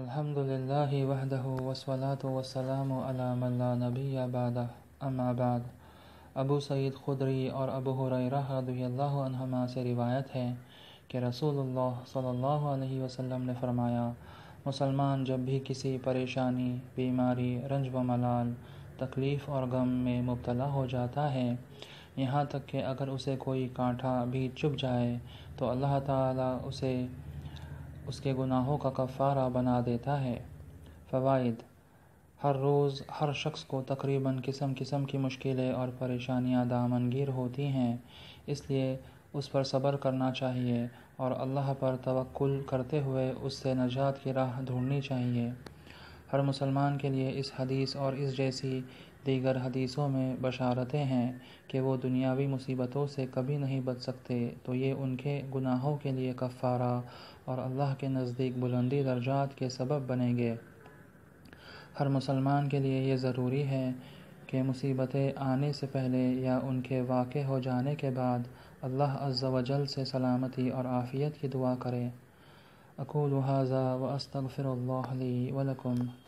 الحمد للّہ بعده وسلم آباد ابو سعید خدری اور ابو حریرہ رضی اللہ عنہما سے روایت ہے کہ رسول اللہ صلی اللہ علیہ وسلم نے فرمایا مسلمان جب بھی کسی پریشانی بیماری رنج و ملال تکلیف اور غم میں مبتلا ہو جاتا ہے یہاں تک کہ اگر اسے کوئی کانٹا بھی چپ جائے تو اللہ تعالیٰ اسے اس کے گناہوں کا کفارہ بنا دیتا ہے فوائد ہر روز ہر شخص کو تقریباً قسم قسم کی مشکلیں اور پریشانیاں دامنگیر ہوتی ہیں اس لیے اس پر صبر کرنا چاہیے اور اللہ پر توکل کرتے ہوئے اس سے نجات کی راہ ڈھونڈنی چاہیے ہر مسلمان کے لیے اس حدیث اور اس جیسی دیگر حدیثوں میں بشارتیں ہیں کہ وہ دنیاوی مصیبتوں سے کبھی نہیں بچ سکتے تو یہ ان کے گناہوں کے لیے کفارہ اور اللہ کے نزدیک بلندی درجات کے سبب بنیں گے ہر مسلمان کے لیے یہ ضروری ہے کہ مصیبتیں آنے سے پہلے یا ان کے واقع ہو جانے کے بعد اللہ عز و جل سے سلامتی اور آفیت کی دعا کرے اقول هذا واستغفر الله لی ولكم